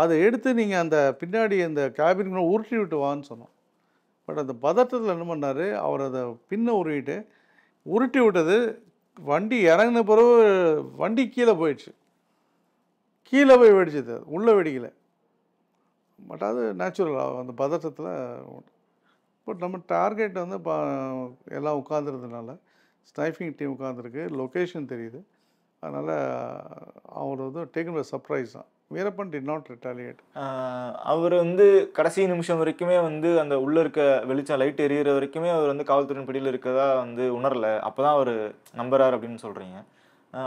Speaker 1: அதை எடுத்து நீங்கள் அந்த பின்னாடி அந்த கேபின் உருட்டி விட்டு வான்னு சொன்னோம் பட் அந்த பதட்டத்தில் என்ன பண்ணார் அவர் அதை பின்ன உருவிட்டு உருட்டி விட்டது வண்டி இறங்கின பிறகு வண்டி கீழே போயிடுச்சு கீழே போய் வெடிச்சது உள்ளே வெடிக்கலை பட் அது நேச்சுரல் அந்த பதற்றத்தில் பட் நம்ம டார்கெட் வந்து பா எல்லாம் உட்காந்துருந்ததுனால ஸ்னைஃபிங் டீம் உட்காந்துருக்கு லொக்கேஷன் தெரியுது அதனால் அவர் வந்து டேக்கன் பை சர்ப்ரைஸ் தான் வீரப்பன் டி நாட் ரிட்டாலியேட்
Speaker 2: அவர் வந்து கடைசி நிமிஷம் வரைக்குமே வந்து அந்த உள்ளே இருக்க வெளிச்சம் லைட் எரியிற வரைக்குமே அவர் வந்து காவல்துறையின் பிடியில் இருக்கதா வந்து உணரலை அப்போ தான் அவர் நம்புறார் அப்படின்னு சொல்கிறீங்க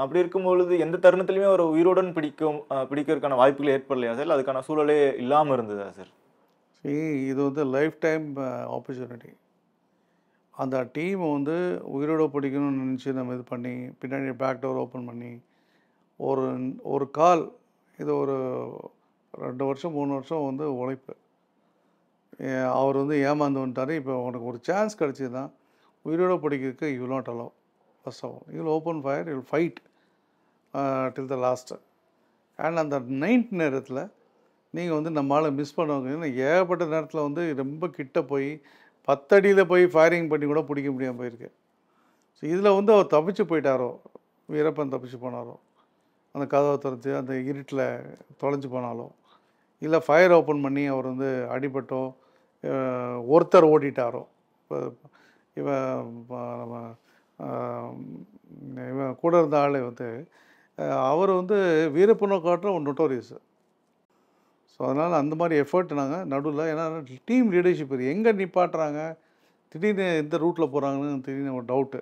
Speaker 2: அப்படி இருக்கும்பொழுது எந்த தருணத்துலையுமே ஒரு உயிருடன் பிடிக்கும் பிடிக்கிறதுக்கான வாய்ப்புகள் ஏற்படலையா சார் அதுக்கான சூழலே இல்லாமல் இருந்ததா சார்
Speaker 1: இது வந்து லைஃப் டைம் ஆப்பர்ச்சுனிட்டி அந்த டீமை வந்து உயிரோட பிடிக்கணும்னு நினச்சி நம்ம இது பண்ணி பின்னாடி பேக் டோர் ஓப்பன் பண்ணி ஒரு ஒரு கால் இது ஒரு ரெண்டு வருஷம் மூணு வருஷம் வந்து உழைப்பு அவர் வந்து ஏமாந்து வந்துட்டார் இப்போ உனக்கு ஒரு சான்ஸ் கிடச்சிதான் உயிரோட பிடிக்கிறதுக்கு you not first of all you'll open fire you'll fight till the last and அந்த நைட் நேரத்தில் நீங்கள் வந்து நம்மளால் மிஸ் பண்ணுவாங்க ஏகப்பட்ட நேரத்தில் வந்து ரொம்ப கிட்ட போய் பத்தடியில் போய் ஃபயரிங் பண்ணி கூட பிடிக்க முடியாமல் போயிருக்கு ஸோ இதில் வந்து அவர் தப்பிச்சு போயிட்டாரோ வீரப்பன் தப்பிச்சு போனாரோ அந்த கதவை திறந்து அந்த இருட்டில் தொலைஞ்சு போனாலோ இல்லை ஃபயர் ஓப்பன் பண்ணி அவர் வந்து அடிபட்டோ ஒருத்தர் ஓடிட்டாரோ இப்போ இவன் நம்ம கூட இருந்த ஆள் வந்து அவர் வந்து வீரப்புணர் காட்டுற ஒரு நொட்டோரியஸ் ஸோ அதனால் அந்த மாதிரி எஃபர்ட் நாங்கள் நடுவில் ஏன்னா டீம் லீடர்ஷிப் இது எங்கே நிப்பாட்டுறாங்க திடீர்னு எந்த ரூட்டில் போகிறாங்கன்னு திடீர்னு ஒரு டவுட்டு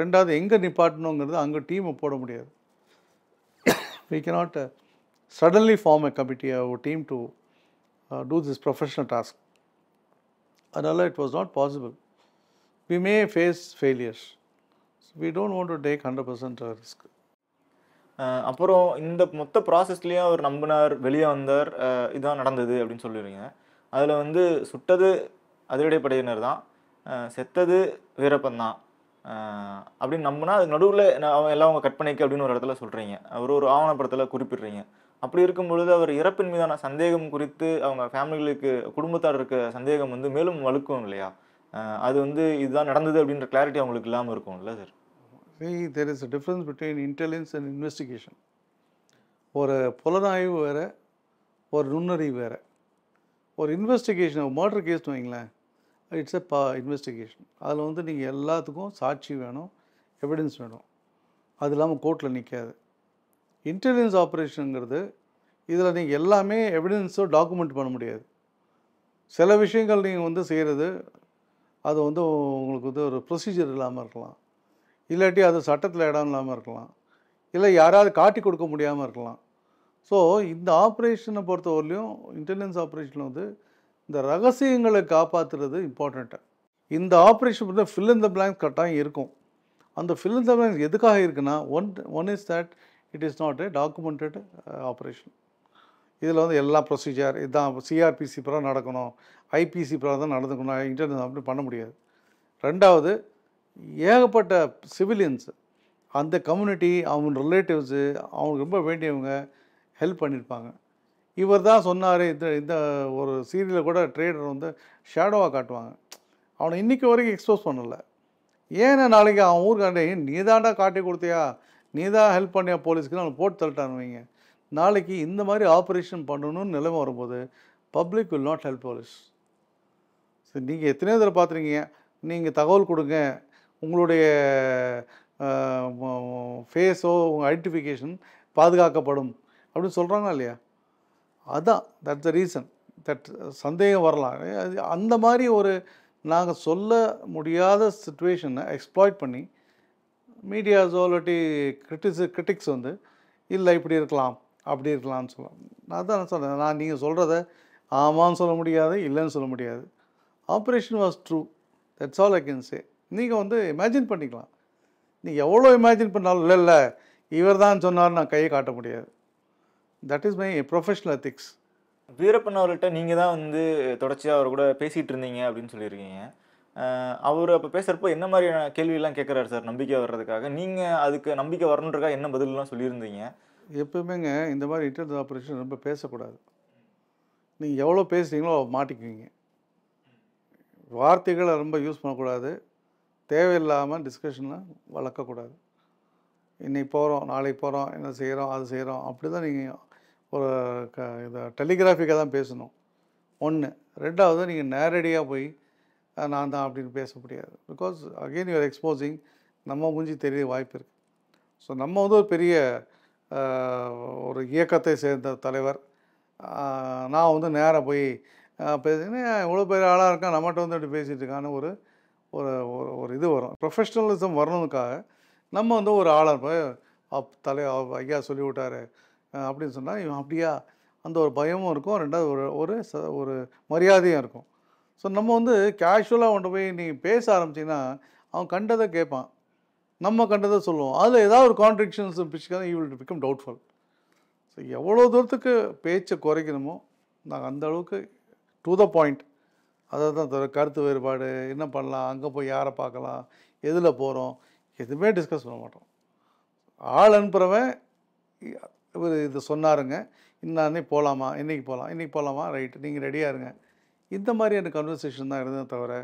Speaker 1: ரெண்டாவது எங்கே நிப்பாட்டணுங்கிறது அங்கே டீமை போட முடியாது we cannot suddenly form a committee ஒரு team to do this professional task அதனால் it was not possible we may face failures
Speaker 2: we don't want to take hundred percent risk அப்புறம் இந்த மொத்த ப்ராசஸ்லேயே அவர் நம்பினார் வெளியே வந்தார் இதுதான் நடந்தது அப்படின்னு சொல்லிடுறீங்க அதில் வந்து சுட்டது அதிரடை படையினர் தான் செத்தது வீரப்பன் தான் அப்படின்னு நம்பினா அது நடுவில் அவன் எல்லாம் அவங்க கற்பனைக்கு அப்படின்னு ஒரு இடத்துல சொல்கிறீங்க அவர் ஒரு ஆவணப்படத்தில் குறிப்பிடுறீங்க அப்படி இருக்கும் பொழுது அவர் இறப்பின் மீதான சந்தேகம் குறித்து அவங்க ஃபேமிலிகளுக்கு குடும்பத்தார் இருக்க சந்தேகம் வந்து மேலும் வலுக்கும் இல்லையா அது வந்து இதுதான் நடந்தது அப்படின்ற கிளாரிட்டி அவங்களுக்கு இல்லாமல் இருக்கும்ல sir
Speaker 1: See, there is a difference between intelligence and investigation. ஒரு புலனாய்வு வேறு ஒரு நுண்ணறிவு வேறு ஒரு இன்வெஸ்டிகேஷன் மர்டர் கேஸ்னு வைங்களேன் இட்ஸ் எ பா இன்வெஸ்டிகேஷன் அதில் வந்து நீங்கள் எல்லாத்துக்கும் சாட்சி வேணும் எவிடன்ஸ் வேணும் அது இல்லாமல் கோர்ட்டில் நிற்காது இன்டெலிஜென்ஸ் ஆப்ரேஷனுங்கிறது இதில் நீங்கள் எல்லாமே எவிடன்ஸோ டாக்குமெண்ட் பண்ண முடியாது சில விஷயங்கள் நீங்கள் வந்து செய்கிறது அது வந்து உங்களுக்கு வந்து ஒரு ப்ரொசீஜர் இல்லாமல் இருக்கலாம் இல்லாட்டி அது சட்டத்தில் இடம் இல்லாமல் இருக்கலாம் இல்லை யாராவது காட்டி கொடுக்க முடியாமல் இருக்கலாம் ஸோ இந்த ஆப்ரேஷனை பொறுத்தவரையிலையும் இன்டெலிஜென்ஸ் ஆப்ரேஷனில் வந்து இந்த ரகசியங்களை காப்பாற்றுறது இம்பார்ட்டண்ட்டு இந்த ஆப்ரேஷன் பார்த்தா ஃபில் இந்த பிளாங்க்ஸ் கரெக்டாக இருக்கும் அந்த ஃபில் இந்த பிளாங்க்ஸ் எதுக்காக இருக்குன்னா one one is that it is not a documented operation இதில் வந்து எல்லா ப்ரொசீஜர் இதுதான் சிஆர்பிசி பிறகு நடக்கணும் ஐபிசி பிறகு தான் நடந்துக்கணும் இன்டர்நெட் அப்படி பண்ண முடியாது ரெண்டாவது ஏகப்பட்ட சிவிலியன்ஸ் அந்த கம்யூனிட்டி அவங்க ரிலேட்டிவ்ஸு அவங்களுக்கு ரொம்ப வேண்டியவங்க ஹெல்ப் பண்ணியிருப்பாங்க இவர் தான் சொன்னார் இந்த இந்த ஒரு சீரியலில் கூட ட்ரேடர் வந்து ஷேடோவாக காட்டுவாங்க அவனை இன்றைக்கி வரைக்கும் எக்ஸ்போஸ் பண்ணலை ஏன்னா நாளைக்கு அவன் ஊருக்காண்டே நீ தாண்டா காட்டி கொடுத்தியா நீ தான் ஹெல்ப் பண்ணியா போலீஸ்க்கு அவனை போட்டு வைங்க நாளைக்கு இந்த மாதிரி ஆப்ரேஷன் பண்ணணும்னு நிலைமை வரும்போது public will not help police சரி நீங்கள் எத்தனையோ தடவை பார்த்துருக்கீங்க நீங்கள் தகவல் கொடுங்க உங்களுடைய ஃபேஸோ உங்கள் ஐடென்டிஃபிகேஷன் பாதுகாக்கப்படும் அப்படின்னு சொல்கிறாங்களா இல்லையா அதுதான் தட்ஸ் த ரீசன் தட் சந்தேகம் வரலாம் அந்த மாதிரி ஒரு நாங்கள் சொல்ல முடியாத சுச்சுவேஷனை எக்ஸ்ப்ளாய்ட் பண்ணி மீடியாஸோ இல்லாட்டி கிரிட்டிஸ் கிரிட்டிக்ஸ் வந்து இல்லை இப்படி இருக்கலாம் அப்படி இருக்கலாம்னு சொல்லலாம் நான் தான் சொல்கிறேன் நான் நீங்கள் சொல்கிறத ஆமான்னு சொல்ல முடியாது இல்லைன்னு சொல்ல முடியாது operation was true that's all I can say நீங்கள் வந்து இமேஜின் பண்ணிக்கலாம் நீங்கள் எவ்வளோ இமேஜின் பண்ணாலும் இல்லை இல்லை இவர் தான் சொன்னார் நான் கையை காட்ட முடியாது
Speaker 2: that is my professional ethics Veerappan அவர்கிட்ட நீங்கள் தான் வந்து தொடர்ச்சியாக அவர் கூட பேசிகிட்டு இருந்தீங்க அப்படின்னு சொல்லியிருக்கீங்க அவர் அப்போ பேசுகிறப்போ என்ன மாதிரியான கேள்வியெல்லாம் கேட்குறாரு சார் நம்பிக்கை வர்றதுக்காக நீங்கள் அதுக்கு நம்பிக்கை வரணுன்றக்காக என்ன பதிலெலாம் சொல்லியிருந்தீங்க எப்போயுமேங்க
Speaker 1: இந்த மாதிரி இன்டர்நெட் ஆப்ரேஷன் ரொம்ப பேசக்கூடாது நீங்கள் எவ்வளோ பேசுகிறீங்களோ மாட்டிக்குவீங்க வார்த்தைகளை ரொம்ப யூஸ் பண்ணக்கூடாது தேவையில்லாமல் டிஸ்கஷனில் வளர்க்கக்கூடாது இன்றைக்கி போகிறோம் நாளைக்கு போகிறோம் என்ன செய்கிறோம் அது செய்கிறோம் அப்படி தான் நீங்கள் ஒரு க இதை டெலிகிராஃபிக்காக தான் பேசணும் ஒன்று ரெண்டாவது நீங்கள் நேரடியாக போய் நான் தான் அப்படின்னு பேச முடியாது பிகாஸ் அகெயின் யூஆர் எக்ஸ்போசிங் நம்ம மூஞ்சி தெரிய வாய்ப்பு இருக்குது ஸோ நம்ம வந்து ஒரு பெரிய ஒரு இயக்கத்தை சேர்ந்த தலைவர் நான் வந்து நேராக போய் பேசினேன் இவ்வளோ பெரிய ஆளாக இருக்கான் நம்மகிட்ட வந்து அப்படி பேசிகிட்டு இருக்கான்னு ஒரு ஒரு ஒரு ஒரு இது வரும் ப்ரொஃபஷ்னலிசம் வரணுக்காக நம்ம வந்து ஒரு ஆளாக இருப்போம் தலை ஐயா சொல்லி விட்டார் அப்படின்னு சொன்னால் இவன் அப்படியா அந்த ஒரு பயமும் இருக்கும் ரெண்டாவது ஒரு ஒரு ச ஒரு மரியாதையும் இருக்கும் ஸோ நம்ம வந்து கேஷுவலாக கொண்டு போய் நீ பேச ஆரம்பிச்சிங்கன்னா அவன் கண்டதை கேட்பான் நம்ம கண்டதை சொல்லுவோம் அதில் ஏதாவது ஒரு கான்ட்ரிக்ஷன்ஸ் பிடிச்சிக்காத you will become doubtful so எவ்வளோ தூரத்துக்கு பேச்சை குறைக்கணுமோ நாங்கள் அந்த அளவுக்கு டு த பாயிண்ட் அதை தான் தவிர கருத்து வேறுபாடு என்ன பண்ணலாம் அங்கே போய் யாரை பார்க்கலாம் எதில் போகிறோம் எதுவுமே டிஸ்கஸ் பண்ண மாட்டோம் ஆள் அனுப்புகிறவன் இவர் இது சொன்னாருங்க இன்னே போகலாமா இன்றைக்கி போகலாம் இன்றைக்கி போகலாமா ரைட்டு நீங்கள் ரெடியாக இருங்க இந்த மாதிரியான கன்வர்சேஷன் தான் இருந்தது தவிர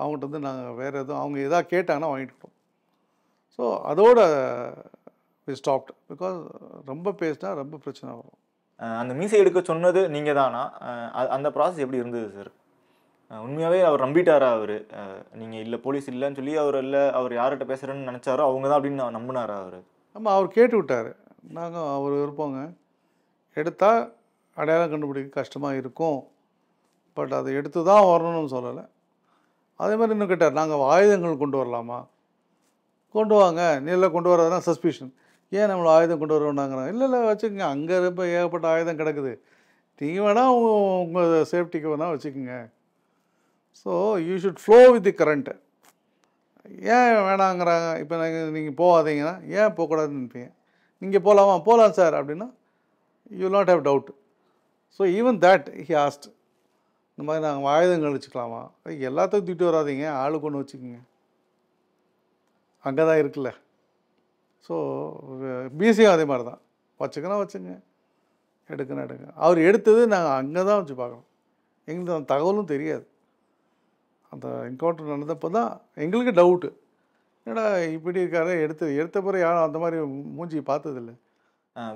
Speaker 1: அவங்ககிட்ட வந்து நாங்கள் வேறு எதுவும் அவங்க எதாவது கேட்டாங்கன்னா வாங்கிட்டுட்டோம் ஸோ அதோட வி ஸ்டாப்ட் பிகாஸ் ரொம்ப பேசினா
Speaker 2: ரொம்ப பிரச்சனை வரும் அந்த மீசை எடுக்க சொன்னது நீங்கள் தானா அந்த ப்ராசஸ் எப்படி இருந்தது சார் உண்மையாகவே அவர் நம்பிட்டாரா அவர் நீங்கள் இல்லை போலீஸ் இல்லைன்னு சொல்லி அவர் இல்லை அவர் யார்கிட்ட பேசுகிறேன்னு நினச்சாரோ அவங்க தான் அப்படின்னு நான் நம்பினாரா அவர்
Speaker 1: ஆமாம் அவர் கேட்டு விட்டார் நாங்கள் அவர் இருப்போங்க எடுத்தால் அடையாளம் கண்டுபிடிக்க கஷ்டமாக இருக்கும் பட் அதை எடுத்து தான் வரணும்னு சொல்லலை அதே மாதிரி இன்னும் கேட்டார் நாங்கள் ஆயுதங்கள் கொண்டு வரலாமா கொண்டு வாங்க நெல்லை கொண்டு வரதுனா சஸ்பிஷன் ஏன் நம்மளை ஆயுதம் கொண்டு வருவோம்னாங்கிறாங்க இல்லை இல்லை வச்சுக்கோங்க அங்கே ரொம்ப ஏகப்பட்ட ஆயுதம் கிடக்குது நீங்கள் வேணால் உங்கள் சேஃப்டிக்கு வேணால் வச்சுக்கோங்க so you should flow with the current ஏன் வேணாங்கிறாங்க இப்போ நாங்கள் நீங்கள் போகாதீங்கன்னா ஏன் போகக்கூடாதுன்னு நினைப்பீங்க நீங்கள் போகலாமா போகலாம் சார் அப்படின்னா you not have doubt so even that he asked இந்த மாதிரி நாங்கள் ஆயுதங்கள் வச்சுக்கலாமா எல்லாத்தையும் தூக்கிட்டு வராதிங்க ஆளு கொண்டு வச்சுக்கோங்க அங்கே தான் இருக்குல்ல ஸோ பிசியும் அதே மாதிரி தான் வச்சுக்கணும் வச்சுங்க எடுக்கணும் எடுங்க அவர் எடுத்தது நாங்கள் அங்கே தான் வச்சு பார்க்குறோம் எங்களுக்கு அந்த தகவலும் தெரியாது அந்த என்கவுண்டர் நடந்தப்போ தான் எங்களுக்கு டவுட்டு என்னடா இப்படி இருக்காரு எடுத்து எடுத்த பிறகு யாரும் அந்த மாதிரி மூஞ்சி பார்த்ததில்லை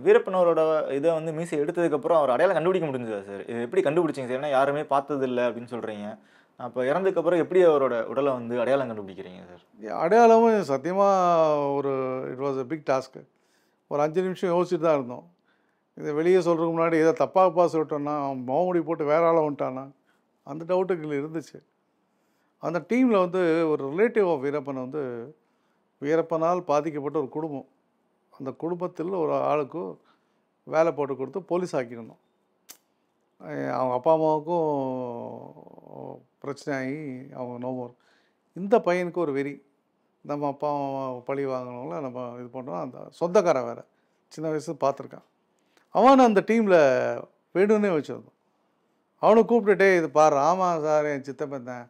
Speaker 2: வீரப்பனவரோட இதை வந்து மீசை எடுத்ததுக்கப்புறம் அவர் அடையாளம் கண்டுபிடிக்க முடிஞ்சதா சார் இது எப்படி கண்டுபிடிச்சிங்க சார் ஏன்னா யாருமே பார்த்ததில்லை அப்படின்னு சொல்கிறீங்க அப்போ இறந்ததுக்கப்புறம் எப்படி அவரோட உடலை வந்து அடையாளம் கண்டுபிடிக்கிறீங்க
Speaker 1: சார் அடையாளமும் சத்தியமாக ஒரு it was a big task ஒரு அஞ்சு நிமிஷம் யோசிச்சுட்டு தான் இருந்தோம் இதை வெளியே சொல்கிறதுக்கு முன்னாடி ஏதோ தப்பாகப்பா சொல்லிட்டோன்னா மோமுடி போட்டு வேற ஆளை வந்துட்டானா அந்த டவுட்டுகள் இருந்துச்சு அந்த டீமில் வந்து ஒரு ரிலேட்டிவ் ஆஃப் வீரப்பன் வந்து வீரப்பனால் பாதிக்கப்பட்ட ஒரு குடும்பம் அந்த குடும்பத்தில் ஒரு ஆளுக்கும் வேலை போட்டு கொடுத்து போலீஸ் ஆக்கியிருந்தோம் அவங்க அப்பா அம்மாவுக்கும் பிரச்சனையாகி அவங்க நோவோம் இந்த பையனுக்கு ஒரு வெறி நம்ம அப்பா அம்மா பழி வாங்கினவங்கள நம்ம இது பண்ணுறோம் அந்த சொந்தக்காரன் வேறு சின்ன வயசு பார்த்துருக்கான் அவன் அந்த டீமில் வேணும்னே வச்சுருந்தோம் அவனை கூப்பிட்டுட்டே இது பாரு ஆமாம் சார் என் சித்தப்பந்தேன்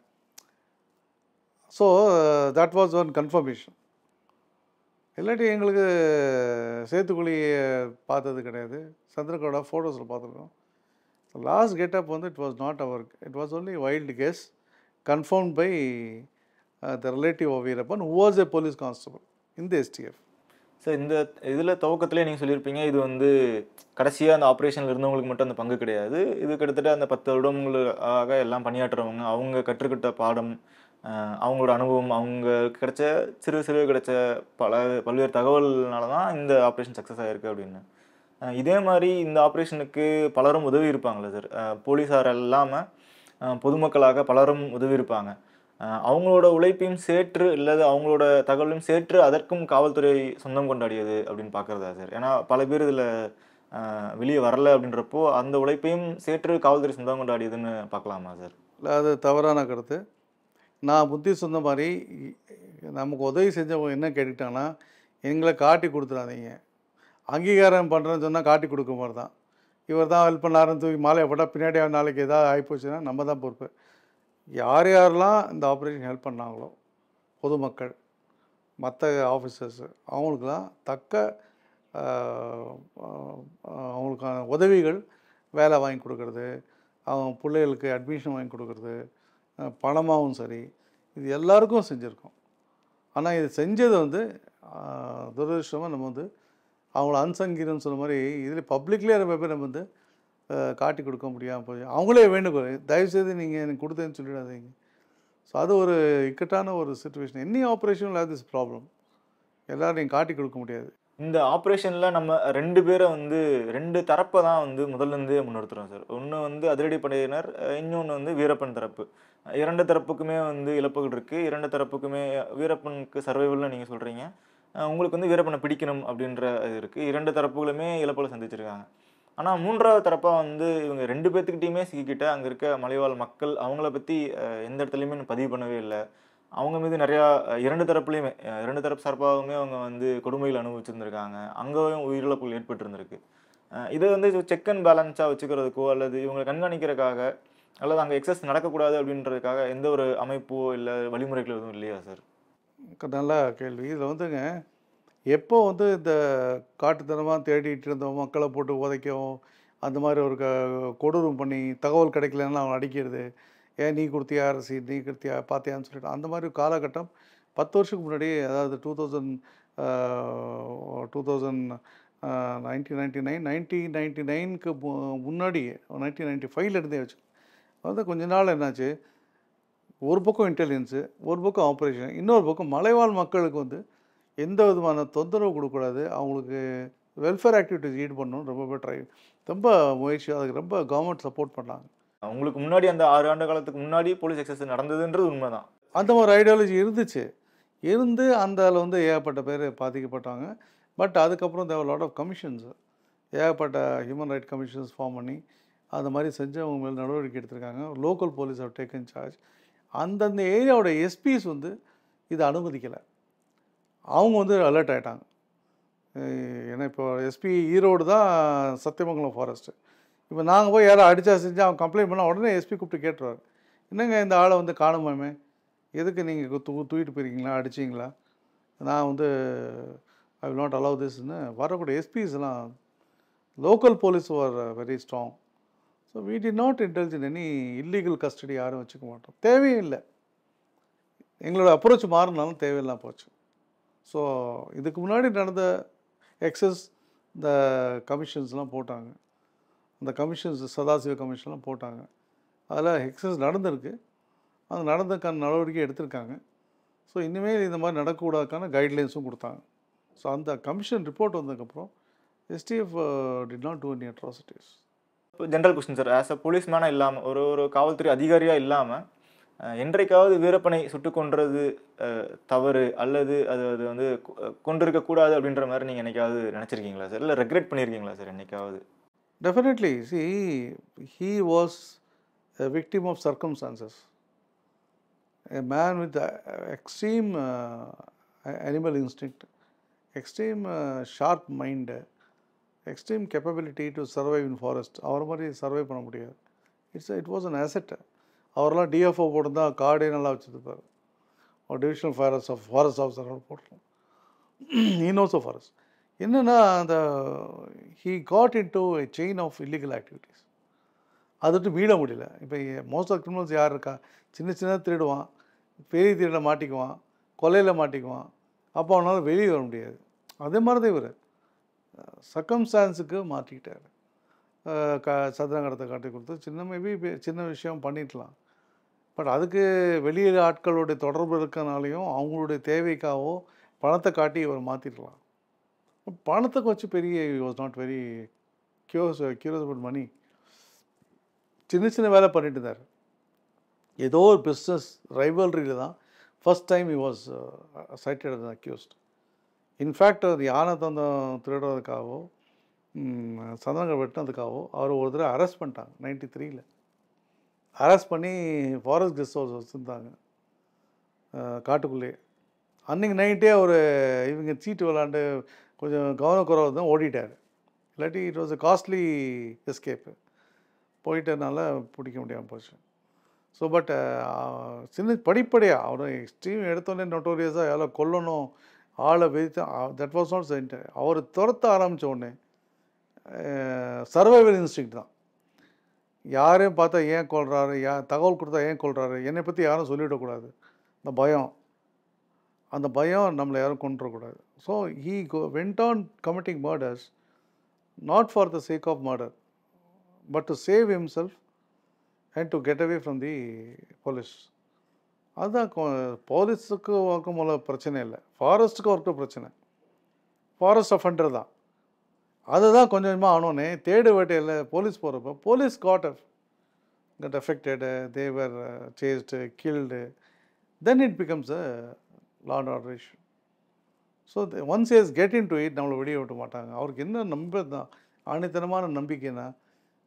Speaker 1: so that was one confirmation இல்லாட்டி எங்களுக்கு சேத்துக்குழி பார்த்தது கிடையாது சந்திரகோடா ஃபோட்டோஸில் பார்த்துருக்கோம் லாஸ்ட் கெட்டப் வந்து இட் வாஸ் நாட் அவர் it was only wild guess confirm by the relative of Veerappan was a police
Speaker 2: constable இந்த எஸ்டிஎஃப் சார் இந்த இதில் துவக்கத்துலேயே நீங்கள் சொல்லியிருப்பீங்க இது வந்து கடைசியாக அந்த ஆப்ரேஷனில் இருந்தவங்களுக்கு மட்டும் அந்த பங்கு கிடையாது இது கிட்டத்தட்ட அந்த பத்து வருடங்களுக்காக எல்லாம் பணியாற்றுறவங்க அவங்க கற்றுக்கிட்ட பாடம் அவங்களோட அனுபவம் அவங்க கிடைச்ச சிறு சிறு கிடைச்ச பல பல்வேறு தகவல்னால தான் இந்த ஆப்ரேஷன் சக்ஸஸ் ஆகிருக்கு அப்படின்னு இதே மாதிரி இந்த ஆப்ரேஷனுக்கு பலரும் உதவி இருப்பாங்களே சார் போலீஸார் இல்லாமல் பொதுமக்களாக பலரும் உதவி இருப்பாங்க அவங்களோட உழைப்பையும் சேற்று இல்லது அவங்களோட தகவலையும் சேற்று அதற்கும் காவல்துறை சொந்தம் கொண்டாடியது அப்படின்னு பார்க்குறதா சார் ஏன்னா பல பேர் இதில் வெளியே வரல அப்படின்றப்போ அந்த உழைப்பையும் சேற்று காவல்துறை சொந்தம் கொண்டாடியதுன்னு பார்க்கலாமா சார்
Speaker 1: இல்லை அது தவறான கருத்து நான் புத்தி சொன்ன மாதிரி நமக்கு உதவி செஞ்சவங்க என்ன கேட்டுக்கிட்டாங்கன்னா எங்களை காட்டி கொடுத்துடாதீங்க அங்கீகாரம் பண்ணுறேன்னு சொன்னால் காட்டி கொடுக்க மாதிரி தான் இவர் தான் ஹெல்ப் பண்ணாருன்னு தூக்கி மாலையை போட்டால் பின்னாடி நாளைக்கு எதாவது ஆகிப்போச்சுன்னா நம்ம தான் பொறுப்பு யார் யாரெல்லாம் இந்த ஆப்ரேஷன் ஹெல்ப் பண்ணாங்களோ பொதுமக்கள் மற்ற ஆஃபீஸர்ஸ் அவங்களுக்குலாம் தக்க அவங்களுக்கான உதவிகள் வேலை வாங்கி கொடுக்குறது அவங்க பிள்ளைகளுக்கு அட்மிஷன் வாங்கி கொடுக்குறது பணமாகவும் சரி இது எல்லாருக்கும் செஞ்சுருக்கோம் ஆனால் இது செஞ்சது வந்து துரதிருஷ்டமாக நம்ம வந்து அவங்கள அன்சங்கீரம்னு சொன்ன மாதிரி இதில் பப்ளிக்லேயே நம்ம பேர் நம்ம வந்து காட்டி கொடுக்க முடியாமல் போய் அவங்களே வேண்டுகோள் தயவுசெய்து நீங்கள் எனக்கு கொடுத்தேன்னு சொல்லிடாதீங்க ஸோ அது ஒரு இக்கட்டான ஒரு சுச்சுவேஷன் எனி ஆப்ரேஷன் இல்லாத திஸ் ப்ராப்ளம்
Speaker 2: எல்லோரும் நீங்கள் காட்டி கொடுக்க முடியாது இந்த ஆப்ரேஷனில் நம்ம ரெண்டு பேரை வந்து ரெண்டு தரப்பை தான் வந்து முதல்லேருந்தே முன்னிறுத்துறோம் சார் ஒன்று வந்து அதிரடி படையினர் இன்னொன்று வந்து வீரப்பன் தரப்பு இரண்டு தரப்புக்குமே வந்து இழப்புகள் இருக்குது இரண்டு தரப்புக்குமே வீரப்பனுக்கு சர்வைவல்னு நீங்கள் சொல்கிறீங்க உங்களுக்கு வந்து வீரப்பனை பிடிக்கணும் அப்படின்ற இது இருக்குது இரண்டு தரப்புகளுமே இழப்புகளை சந்திச்சிருக்காங்க ஆனால் மூன்றாவது தரப்பாக வந்து இவங்க ரெண்டு பேர்த்துக்கிட்டையுமே சிக்கிக்கிட்ட அங்கே இருக்க மலைவாழ் மக்கள் அவங்கள பற்றி எந்த இடத்துலையுமே பதிவு பண்ணவே இல்லை அவங்க மீது நிறையா இரண்டு தரப்புலையுமே இரண்டு தரப்பு சார்பாகவுமே அவங்க வந்து கொடுமைகள் அனுபவிச்சிருந்திருக்காங்க அங்கேயும் உயிரிழப்புகள் ஏற்பட்டுருந்துருக்கு இதை வந்து செக் அண்ட் பேலன்ஸாக வச்சுக்கிறதுக்கோ அல்லது இவங்களை கண்காணிக்கிறதுக்காக அல்லது அங்கே எக்ஸஸ் நடக்கக்கூடாது அப்படின்றதுக்காக எந்த ஒரு அமைப்போ இல்லை வழிமுறைகள் எதுவும் இல்லையா சார் நல்ல கேள்வி
Speaker 1: இதில் வந்துங்க எப்போ வந்து இந்த காட்டுத்தனமாக தேடிட்டு இருந்தோம் மக்களை போட்டு உதைக்கவும் அந்த மாதிரி ஒரு கொடூரம் பண்ணி தகவல் கிடைக்கலன்னு அவங்க அடிக்கிறது ஏன் நீ கொடுத்தியா அரசி நீ கொடுத்தியா பார்த்தியான்னு சொல்லிட்டு அந்த மாதிரி காலகட்டம் பத்து வருஷத்துக்கு முன்னாடி அதாவது two thousand two thousand nineteen ninety nine nineteen ninety நைனுக்கு முன்னாடி நைன்டீன் நைன்டி ஃபைவ்ல இருந்தே வச்சு வந்து கொஞ்ச நாள் என்னாச்சு ஒரு பக்கம் இன்டெலிஜென்ஸு ஒரு பக்கம் ஆப்ரேஷன் இன்னொரு பக்கம் மலைவாழ் மக்களுக்கு வந்து எந்த விதமான தொந்தரவு கொடுக்கக்கூடாது அவங்களுக்கு வெல்ஃபேர் ஆக்டிவிட்டிஸ் ஈடு பண்ணணும் ரொம்ப ட்ரை ரொம்ப முயற்சி அதுக்கு ரொம்ப கவர்மெண்ட் சப்போர்ட் பண்ணாங்க
Speaker 2: அவங்களுக்கு முன்னாடி அந்த ஆறு ஆண்டு காலத்துக்கு முன்னாடி போலீஸ் எக்ஸசைஸ் நடந்ததுன்றது உண்மைதான்
Speaker 1: அந்த ஒரு ஐடியாலஜி இருந்துச்சு இருந்து அந்த அதில் வந்து ஏகப்பட்ட பேர் பாதிக்கப்பட்டாங்க பட் அதுக்கப்புறம் தேவ லாட் ஆஃப் கமிஷன்ஸ் ஏகப்பட்ட ஹியூமன் ரைட் கமிஷன்ஸ் ஃபார்ம் பண்ணி அந்த மாதிரி செஞ்சு அவங்க மேலே நடவடிக்கை எடுத்திருக்காங்க local police of taken charge அந்தந்த ஏரியாவோட எஸ்பிஸ் வந்து இதை அனுமதிக்கலை அவங்க வந்து அலர்ட் ஆகிட்டாங்க ஏன்னா இப்போ எஸ்பி ஈரோடு தான் சத்தியமங்கலம் ஃபாரஸ்ட்டு இப்போ நாங்கள் போய் யாரும் அடித்தா செஞ்சு அவன் கம்ப்ளைண்ட் பண்ணால் உடனே எஸ்பி கூப்பிட்டு கேட்டுருவார் என்னங்க இந்த ஆளை வந்து காணுமாமே எதுக்கு நீங்கள் தூ தூக்கிட்டு போயிருக்கீங்களா அடிச்சிங்களா நான் வந்து ஐ வில் நாட் அலோவ் திஸ்ன்னு வரக்கூடிய எஸ்பிஸ்லாம் local police are very strong so we did not intelligent any illegal custody யாரும் வச்சுக்க மாட்டோம் தேவையும் இல்லை எங்களோட அப்ரோச் மாறினாலும் தேவையில்லாம் போச்சு ஸோ இதுக்கு முன்னாடி நடந்த எக்ஸஸ் இந்த கமிஷன்ஸ்லாம் போட்டாங்க அந்த கமிஷன்ஸ் சதாசிவ கமிஷன்லாம் போட்டாங்க அதில் எக்ஸஸ் நடந்திருக்கு அது நடந்ததுக்கான நடவடிக்கை எடுத்திருக்காங்க ஸோ இனிமேல் இந்த மாதிரி நடக்கக்கூடாதுக்கான கைட்லைன்ஸும் கொடுத்தாங்க ஸோ அந்த கமிஷன் ரிப்போர்ட் வந்ததுக்கப்புறம் STF did not do any atrocities
Speaker 2: இப்போ general question sir as a போலீஸ்மேனாக இல்லாமல் ஒரு ஒரு காவல்துறை அதிகாரியாக இல்லாமல் என்றைக்காவது வீரப்பனை சுட்டு கொன்றது தவறு அல்லது அது அது வந்து கொண்டிருக்கக்கூடாது அப்படின்ற மாதிரி நீங்கள் என்னைக்காவது நினச்சிருக்கீங்களா சார் இல்லை ரெக்ரெட் பண்ணியிருக்கீங்களா சார் என்றைக்காவது
Speaker 1: definitely see he was victim of of circumstances. Man with with extreme uh, animal instinct, extreme uh, extreme capability to survive in forest அவர் மாதிரி சர்வை பண்ண முடியாது it's it was an asset அவரெல்லாம் DFO போட்டிருந்தால் கார்டே நல்லா வச்சுருப்பார் ஒரு divisional forest of forest officer போட்டிருக்கோம் இன் நோஸ் ஃபாரஸ்ட் என்னென்னா அந்த he got into chain of illegal activities அதை விட்டு மீள முடியல இப்போ மோஸ்ட் ஆஃப் கிரிமினல்ஸ் யார் இருக்கா சின்ன சின்னதாக திருடுவான் பெரிய திருட மாட்டிக்குவான் கொலையில் மாட்டிக்குவான் அப்போ அவனால் வெளியே வர முடியாது அதே மாதிரி தான் இவர் சக்கம்ஸ்டான்ஸுக்கு மாற்றிக்கிட்டார் க சதுரங்கடத்தை காட்டி கொடுத்து சின்ன மேபி சின்ன விஷயம் பண்ணிடலாம் பட் அதுக்கு வெளியில் ஆட்களுடைய தொடர்பு இருக்கனாலையும் அவங்களுடைய தேவைக்காகவோ பணத்தை காட்டி இவர் மாற்றிடலாம் பணத்தை வச்சு பெரிய வாஸ் நாட் வெரி க்யூஸ் க்யூரியஸ் அபவுட் மணி சின்ன சின்ன வேலை பண்ணிட்டு இருந்தார் ஏதோ ஒரு பிஸ்னஸ் ரைவல்ரியில் தான் first time he was cited and accused in fact அது யானை தந்த திருடுறதுக்காகவோ சந்தனங்கள் வெட்டினதுக்காகவோ அவர் ஒரு தடவை அரெஸ்ட் பண்ணிட்டாங்க நைன்டி த்ரீயில் அரெஸ்ட் பண்ணி ஃபாரஸ்ட் கெஸ்ட் ஹவுஸ் வச்சுருந்தாங்க காட்டுக்குள்ளேயே அன்றைக்கி நைட்டே அவர் இவங்க சீட்டு விளாண்டு கொஞ்சம் கவனக்குறவு தான் ஓடிட்டார் இல்லாட்டி it was a costly escape போயிட்டதுனால பிடிக்க முடியாமல் போச்சு ஸோ பட் uh, சின்ன படிப்படியாக அவர் எக்ஸ்ட்ரீம் எடுத்தோடனே நொட்டோரியஸாக எவ்வளோ கொல்லணும் ஆளை வெறித்து தட் வாஸ் நாட் சென்ட் அவர் துரத்த ஆரம்பித்த உடனே சர்வைவல் இன்ஸ்டிங் தான் யாரையும் பார்த்தா ஏன் கொள்கிறாரு யா தகவல் கொடுத்தா ஏன் கொள்கிறாரு என்னை பற்றி யாரும் சொல்லிவிடக்கூடாது இந்த பயம் அந்த பயம் நம்மளை யாரும் கொண்டுடக்கூடாது So he go, went on committing murders not for the sake of murder but save save self and to get away from the police. அதுதான் போலீஸுக்கு ஒர்க்கும் போல பிரச்சனை இல்லை ஃபாரஸ்ட்டுக்கு ஒர்க்கும் பிரச்சனை ஃபாரஸ்ட் அஃபண்டர் தான் அதுதான் கொஞ்சம் கொஞ்சமாக ஆனோன்னே தேடு வேட்டையில் போலீஸ் போகிறப்ப போலீஸ் காட்டர் cut affected they were chased killed then it becomes a land order issue so once years get into it நம்மளை வெளியே விட மாட்டாங்க அவருக்கு என்ன நம்ப தான் ஆணித்தனமான நம்பிக்கைன்னா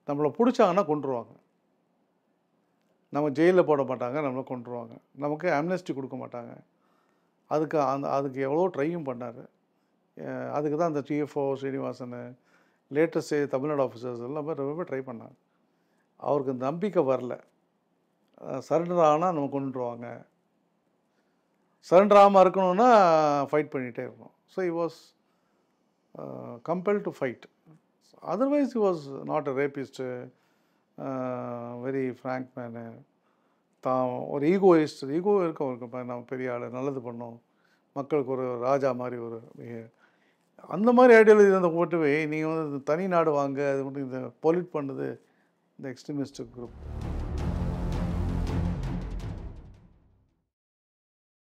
Speaker 1: நம்மளை பிடிச்சாங்கன்னா கொண்டுருவாங்க நம்ம ஜெயிலில் போட மாட்டாங்க நம்மளை கொண்டுருவாங்க நமக்கு ஆம்னஸ்டி கொடுக்க மாட்டாங்க அதுக்கு அந்த அதுக்கு எவ்வளோ ட்ரையும் பண்ணார் அதுக்கு தான் அந்த DFO Srinivasan latest Tamil Nadu officers எல்லாம் ரொம்ப ட்ரை பண்ணாங்க அவருக்கு நம்பிக்கை வரல சரண்டர் ஆனால் நம்ம கொண்டுருவாங்க சரண்டர் ஆகாமல் இருக்கணும்னா ஃபைட் பண்ணிகிட்டே இருக்கணும் so he was compel to fight otherwise he was not a rapist very frank man தான் ஒரு ஈகோயிஸ்ட் ஈகோ இருக்கும் இருக்கும் நம்ம பெரிய ஆள் நல்லது பண்ணோம் மக்களுக்கு ஒரு ராஜா மாதிரி ஒரு அந்த மாதிரி ஐடியாலஜி இருந்த போட்டு நீங்கள் வந்து தனி நாடு வாங்க அது மட்டும் இந்த பொலிட் பண்ணுது இந்த எக்ஸ்ட்ரீமிஸ்ட் குரூப்